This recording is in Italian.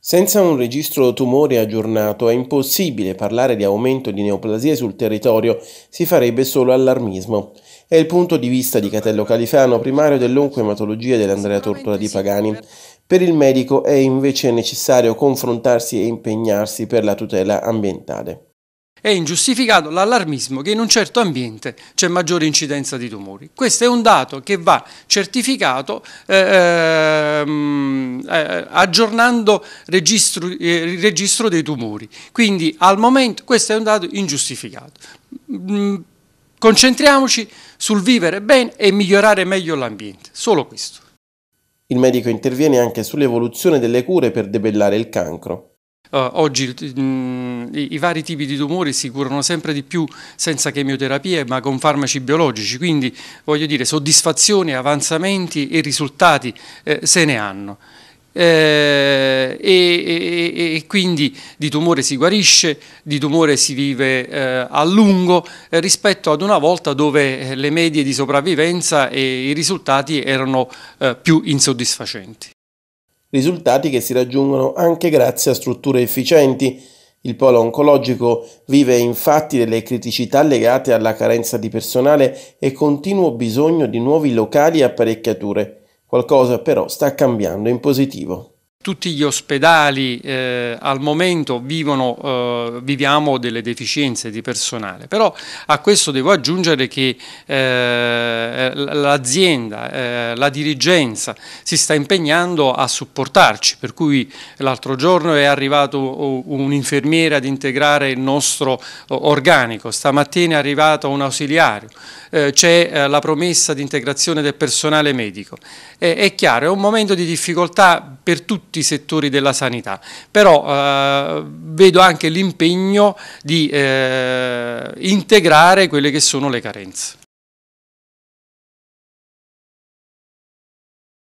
Senza un registro tumori aggiornato è impossibile parlare di aumento di neoplasie sul territorio, si farebbe solo allarmismo. È il punto di vista di Catello Califano, primario dell'oncoematologia dell'Andrea Tortora di Pagani. Per il medico è invece necessario confrontarsi e impegnarsi per la tutela ambientale. È ingiustificato l'allarmismo che in un certo ambiente c'è maggiore incidenza di tumori. Questo è un dato che va certificato eh, ehm, eh aggiornando eh, il registro, eh, registro dei tumori. Quindi al momento questo è un dato ingiustificato. Mm, concentriamoci sul vivere bene e migliorare meglio l'ambiente, solo questo. Il medico interviene anche sull'evoluzione delle cure per debellare il cancro. Uh, oggi mh, mm, i, i, vari tipi di tumori si curano sempre di più senza chemioterapie ma con farmaci biologici, quindi voglio dire soddisfazioni, avanzamenti e risultati eh, se ne hanno. Eh, e, e, e, quindi di tumore si guarisce, di tumore si vive eh, a lungo eh, rispetto ad una volta dove eh, le medie di sopravvivenza e i risultati erano eh, più insoddisfacenti risultati che si raggiungono anche grazie a strutture efficienti. Il polo oncologico vive infatti delle criticità legate alla carenza di personale e continuo bisogno di nuovi locali e apparecchiature. Qualcosa però sta cambiando in positivo. Tutti gli ospedali eh, al momento vivono, eh, viviamo delle deficienze di personale, però a questo devo aggiungere che eh, l'azienda, eh, la dirigenza si sta impegnando a supportarci, per cui l'altro giorno è arrivato un'infermiera ad integrare il nostro organico, stamattina è arrivato un ausiliario, eh, c'è eh, la promessa di integrazione del personale medico. è chiaro, è un momento di difficoltà per tutti i settori della sanità, però eh, vedo anche l'impegno di eh, integrare quelle che sono le carenze.